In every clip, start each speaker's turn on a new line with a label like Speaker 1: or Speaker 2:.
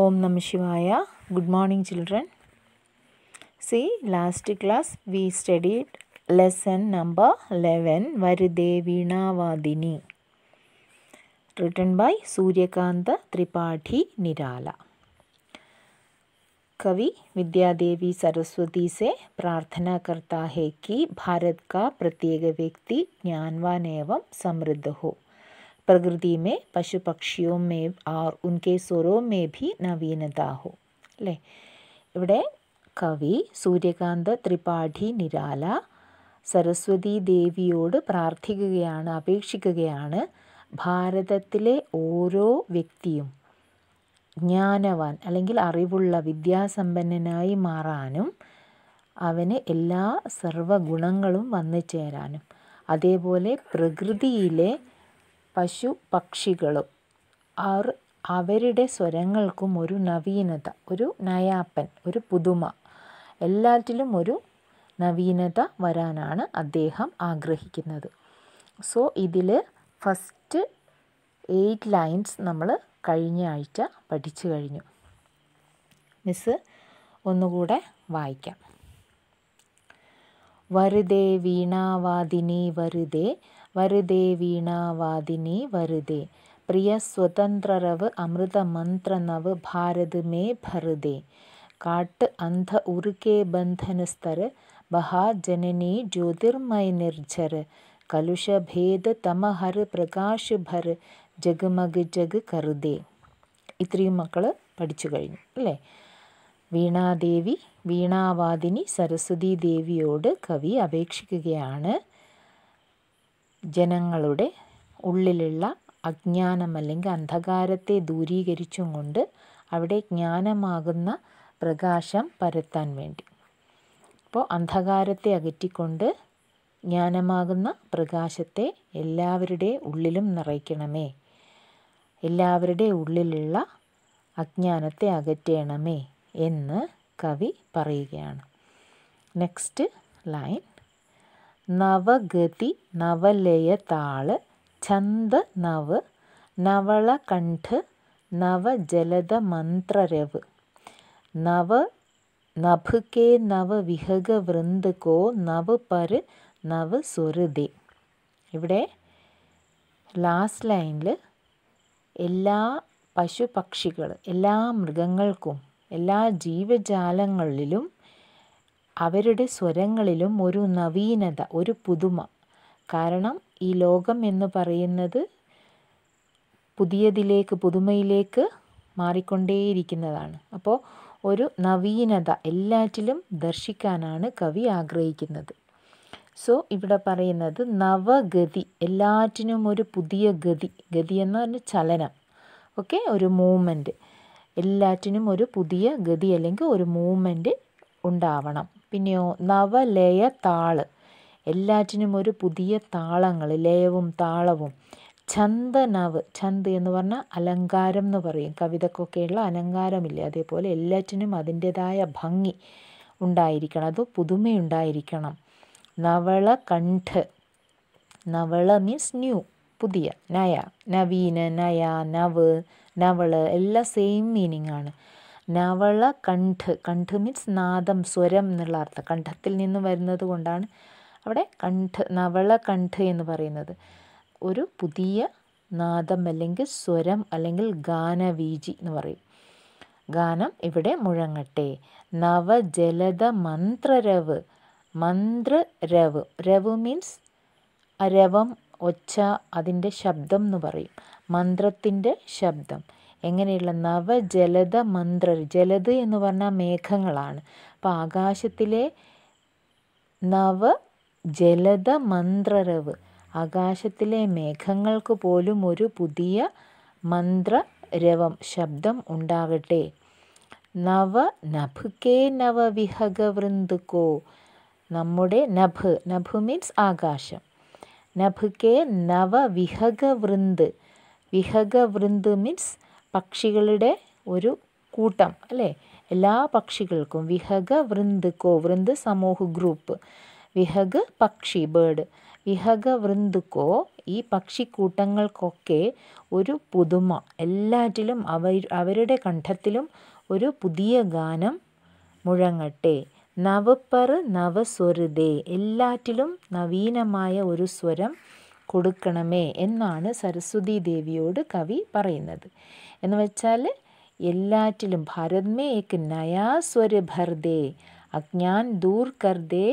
Speaker 1: ओम नम शिवाय good morning children see last class we study lesson number eleven वरदे वीणावादिनी रिटन बाय सूर्यकांत त्रिपाठी निराला कवि विद्यादेवी सरस्वती से प्रार्थना करता है कि भारत का प्रत्येक व्यक्ति ज्ञानवान एवं समृद्ध हो പ്രകൃതി മേ പശു പക്ഷിയോ മേ ആർ ഉൻകെ സ്വരോ മേ ഭി നവീനത ഹോ അല്ലേ ഇവിടെ കവി സൂര്യകാന്ത് ത്രിപാഠി നിരാല സരസ്വതി ദേവിയോട് പ്രാർത്ഥിക്കുകയാണ് അപേക്ഷിക്കുകയാണ് ഭാരതത്തിലെ ഓരോ വ്യക്തിയും ജ്ഞാനവാൻ അല്ലെങ്കിൽ അറിവുള്ള വിദ്യാസമ്പന്നനായി മാറാനും അവന് എല്ലാ സർവഗുണങ്ങളും വന്നു ചേരാനും അതേപോലെ പ്രകൃതിയിലെ പശു പക്ഷികളും അവർ അവരുടെ സ്വരങ്ങൾക്കും ഒരു നവീനത ഒരു നയാപ്പൻ ഒരു പുതുമ എല്ലാറ്റിലും ഒരു നവീനത വരാനാണ് അദ്ദേഹം ആഗ്രഹിക്കുന്നത് സോ ഇതിൽ ഫസ്റ്റ് എയ്റ്റ് ലൈൻസ് നമ്മൾ കഴിഞ്ഞ ആഴ്ച പഠിച്ചു കഴിഞ്ഞു മിസ് ഒന്നുകൂടെ വായിക്കാം വരുതേ വീണാവാദിനി വരുതേ வருதே വീണാവാദിനി வருதே പ്രിയ സ്വതന്ത്രരവ് അമൃതമന്ത്രനവ് ഭാരത് മേ ഭറുതേ കാട്ട് അന്ധ ഉരുകെ ബന്ധനസ്തര് മഹാജനനീ ജ്യോതിർമയ നിർജർ കലുഷഭേദ തമഹർ പ്രകാശ് ഭർ ജഗ്മഗ് ജഗ് കറുതേ ഇത്രയും മക്കൾ പഠിച്ചു കഴിഞ്ഞു അല്ലേ വീണാദേവി വീണാവാദിനി സരസ്വതി ദേവിയോട് കവി അപേക്ഷിക്കുകയാണ് ജനങ്ങളുടെ ഉള്ളിലുള്ള അജ്ഞാനം അല്ലെങ്കിൽ അന്ധകാരത്തെ ദൂരീകരിച്ചും കൊണ്ട് അവിടെ ജ്ഞാനമാകുന്ന പ്രകാശം പരത്താൻ വേണ്ടി അപ്പോൾ അന്ധകാരത്തെ അകറ്റിക്കൊണ്ട് ജ്ഞാനമാകുന്ന പ്രകാശത്തെ എല്ലാവരുടെ ഉള്ളിലും നിറയ്ക്കണമേ എല്ലാവരുടെ ഉള്ളിലുള്ള അജ്ഞാനത്തെ അകറ്റണമേ എന്ന് കവി പറയുകയാണ് നെക്സ്റ്റ് ലൈൻ നവഗതി നവലയതാള് ഛന്ദ നവ് നവളകണ്ഠ് നവജലദമന്ത്രരവ് നവ നഭുകേ നവ വിഹക വൃന്ദ കോ നവ് പര് നവ് സ്വരുതേ ഇവിടെ ലാസ്റ്റ് ലൈനിൽ എല്ലാ പശുപക്ഷികൾ എല്ലാ മൃഗങ്ങൾക്കും എല്ലാ ജീവജാലങ്ങളിലും അവരുടെ സ്വരങ്ങളിലും ഒരു നവീനത ഒരു പുതുമ കാരണം ഈ ലോകം എന്ന് പറയുന്നത് പുതിയതിലേക്ക് പുതുമയിലേക്ക് മാറിക്കൊണ്ടേയിരിക്കുന്നതാണ് അപ്പോൾ ഒരു നവീനത എല്ലാറ്റിലും ദർശിക്കാനാണ് കവി ആഗ്രഹിക്കുന്നത് സോ ഇവിടെ പറയുന്നത് നവഗതി എല്ലാറ്റിനും ഒരു പുതിയ ഗതി ഗതി എന്ന് പറഞ്ഞ ചലനം ഓക്കെ ഒരു മൂമെൻറ്റ് എല്ലാറ്റിനും ഒരു പുതിയ ഗതി അല്ലെങ്കിൽ ഒരു മൂമെൻറ്റ് ഉണ്ടാവണം പിന്നെയോ നവലയ താള് എല്ലാറ്റിനും ഒരു പുതിയ താളങ്ങൾ ലയവും താളവും ഛന്ദനവ് ചന്ത് എന്ന് പറഞ്ഞാൽ അലങ്കാരം എന്ന് പറയും കവിതക്കൊക്കെയുള്ള അലങ്കാരമില്ലേ അതേപോലെ എല്ലാറ്റിനും അതിൻ്റേതായ ഭംഗി ഉണ്ടായിരിക്കണം അത് പുതുമയുണ്ടായിരിക്കണം നവള കണ്ഠ് നവള മീൻസ് ന്യൂ പുതിയ നയ നവീന നയ നവ് നവള് എല്ലാം സെയിം മീനിങ് ആണ് നവള കണ്ഠ് കണ്ഠ് മീൻസ് നാദം സ്വരം എന്നുള്ള അർത്ഥം കണ്ഠത്തിൽ നിന്ന് വരുന്നത് കൊണ്ടാണ് അവിടെ കണ്ഠ് നവള കണ്ഠ് എന്ന് പറയുന്നത് ഒരു പുതിയ നാദം അല്ലെങ്കിൽ സ്വരം അല്ലെങ്കിൽ ഗാനവീജി എന്ന് പറയും ഗാനം ഇവിടെ മുഴങ്ങട്ടെ നവജലത മന്ത്രരവ് മന്ത്രരവ് രവ് മീൻസ് രവം ഒച്ച അതിൻ്റെ ശബ്ദം എന്ന് പറയും മന്ത്രത്തിൻ്റെ ശബ്ദം എങ്ങനെയുള്ള നവജലത മന്ത്രർ ജലത് എന്ന് പറഞ്ഞാൽ മേഘങ്ങളാണ് അപ്പോൾ ആകാശത്തിലെ നവ ജലത മന്ത്രരവ് ആകാശത്തിലെ മേഘങ്ങൾക്ക് പോലും ഒരു പുതിയ മന്ത്രരവം ശബ്ദം ഉണ്ടാകട്ടെ നവ നഭുക്കേ നവ വിഹക വൃന്ദുക്കോ നമ്മുടെ നഭ് നഭ് മീൻസ് ആകാശം നഭുക്കേ നവ വിഹക വൃന്ദ് വിഹക വൃന്ദ് മീൻസ് പക്ഷികളുടെ ഒരു കൂട്ടം അല്ലേ എല്ലാ പക്ഷികൾക്കും വിഹഗ വൃന്ദ് കോ വൃന്ദ് സമൂഹ ഗ്രൂപ്പ് വിഹഗ് പക്ഷി ബേർഡ് വിഹഗ വൃന്ദുക്കോ ഈ പക്ഷിക്കൂട്ടങ്ങൾക്കൊക്കെ ഒരു പുതുമ എല്ലാറ്റിലും അവ അവരുടെ കണ്ഠത്തിലും ഒരു പുതിയ ഗാനം മുഴങ്ങട്ടെ നവപ്പറ് നവസ്വരുതേ എല്ലാറ്റിലും നവീനമായ ഒരു സ്വരം കൊടുക്കണമേ എന്നാണ് സരസ്വതി ദേവിയോട് കവി പറയുന്നത് എന്ന് വെച്ചാൽ എല്ലാറ്റിലും ഭാരത്മേ ഏക് നയാ സ്വര ഭർദേ അജ്ഞാൻ ദൂർ കർദേ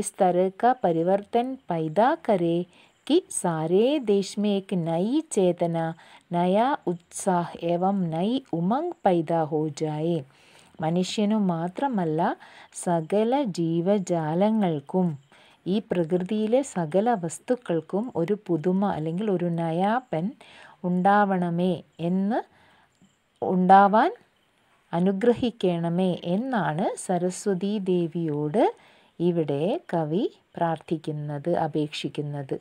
Speaker 1: इस तरह का परिवर्तन पैदा करे कि सारे देश में एक नई चेतना नया उत्साह एवं नई उमंग पैदा हो जाए മനുഷ്യനു മാത്രമല്ല സകല ജീവജാലങ്ങൾക്കും ഈ പ്രകൃതിയിലെ സകല വസ്തുക്കൾക്കും ഒരു പുതുമ അല്ലെങ്കിൽ ഒരു നയാപ്പൻ ഉണ്ടാവണമേ എന്ന് ഉണ്ടാവാൻ അനുഗ്രഹിക്കണമേ എന്നാണ് സരസ്വതീ ദേവിയോട് ഇവിടെ കവി പ്രാർത്ഥിക്കുന്നത് അപേക്ഷിക്കുന്നത്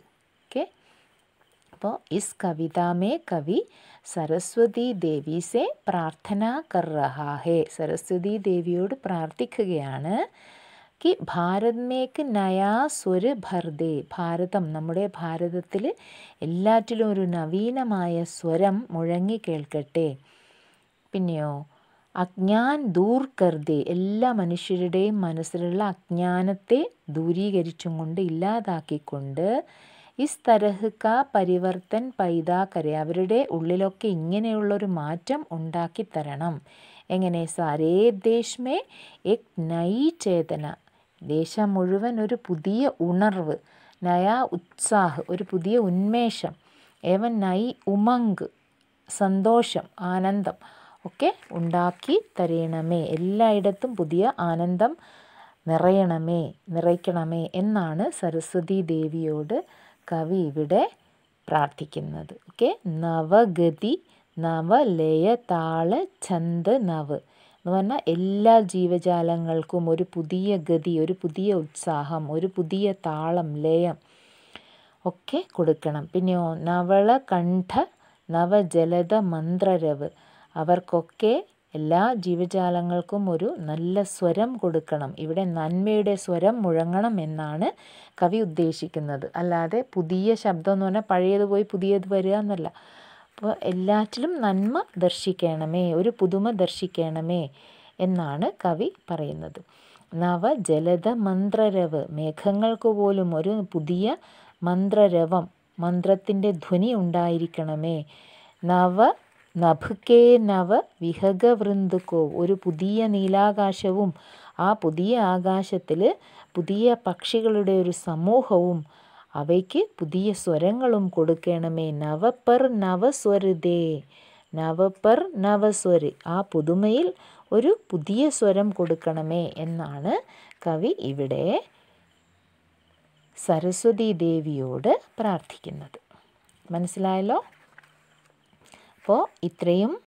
Speaker 1: ഓക്കെ അപ്പോൾ ഇസ് കവിതാമേ കവി സരസ്വതി ദേവി സെ പ്രാർത്ഥന കർ റഹാ സരസ്വതി ദേവിയോട് പ്രാർത്ഥിക്കുകയാണ് कि ഭാരത്മേക്ക് നയാ സ്വര് ഭർദേ ഭാരതം നമ്മുടെ ഭാരതത്തിൽ എല്ലാറ്റിലും ഒരു നവീനമായ സ്വരം മുഴങ്ങി കേൾക്കട്ടെ പിന്നെയോ അജ്ഞാൻ ദൂർ കർദേ എല്ലാ മനുഷ്യരുടെയും മനസ്സിലുള്ള അജ്ഞാനത്തെ ദൂരീകരിച്ചും കൊണ്ട് ഇല്ലാതാക്കിക്കൊണ്ട് ഇസ് തരഹ്ക പരിവർത്തൻ പൈതാക്കരെ അവരുടെ ഉള്ളിലൊക്കെ ഇങ്ങനെയുള്ളൊരു മാറ്റം ഉണ്ടാക്കി തരണം എങ്ങനെ സാരേ ദേശ്മേ എക് നൈ ചേതന ദേശം മുഴുവൻ ഒരു പുതിയ ഉണർവ് നയാ ഉത്സാഹ് ഒരു പുതിയ ഉന്മേഷം ഏവൻ നൈ ഉമങ്ക് സന്തോഷം ആനന്ദം ഒക്കെ ഉണ്ടാക്കി തരയണമേ എല്ലായിടത്തും പുതിയ ആനന്ദം നിറയണമേ നിറയ്ക്കണമേ എന്നാണ് സരസ്വതി ദേവിയോട് കവി ഇവിടെ പ്രാർത്ഥിക്കുന്നത് ഓക്കെ നവഗതി നവലയ താള ഛന്ദ് നവ് എന്ന് പറഞ്ഞാൽ എല്ലാ ജീവജാലങ്ങൾക്കും ഒരു പുതിയ ഗതി ഒരു പുതിയ ഉത്സാഹം ഒരു പുതിയ താളം ലയം ഒക്കെ കൊടുക്കണം പിന്നെയോ കണ്ഠ നവജലത മന്ത്രരവ് അവർക്കൊക്കെ എല്ലാ ജീവജാലങ്ങൾക്കും ഒരു നല്ല സ്വരം കൊടുക്കണം ഇവിടെ നന്മയുടെ സ്വരം മുഴങ്ങണം എന്നാണ് കവി ഉദ്ദേശിക്കുന്നത് അല്ലാതെ പുതിയ ശബ്ദം എന്ന് പറഞ്ഞാൽ പഴയത് പോയി പുതിയത് വരിക എന്നല്ല അപ്പോൾ എല്ലാറ്റിലും നന്മ ദർശിക്കണമേ ഒരു പുതുമ ദർശിക്കണമേ എന്നാണ് കവി പറയുന്നത് നവ ജലത മന്ത്രരവ് മേഘങ്ങൾക്ക് പോലും ഒരു പുതിയ മന്ത്രരവം മന്ത്രത്തിൻ്റെ ധ്വനി ഉണ്ടായിരിക്കണമേ നവ നഭുക്കേ നവ വിഹകവൃന്ദുക്കോ ഒരു പുതിയ നീലാകാശവും ആ പുതിയ ആകാശത്തിൽ പുതിയ പക്ഷികളുടെ ഒരു സമൂഹവും അവയ്ക്ക് പുതിയ സ്വരങ്ങളും കൊടുക്കണമേ നവപ്പർ നവസ്വരുതേ നവപ്പർ നവസ്വര് ആ പുതുമയിൽ ഒരു പുതിയ സ്വരം കൊടുക്കണമേ എന്നാണ് കവി ഇവിടെ സരസ്വതി ദേവിയോട് പ്രാർത്ഥിക്കുന്നത് മനസ്സിലായല്ലോ അപ്പോൾ ഇത്രയും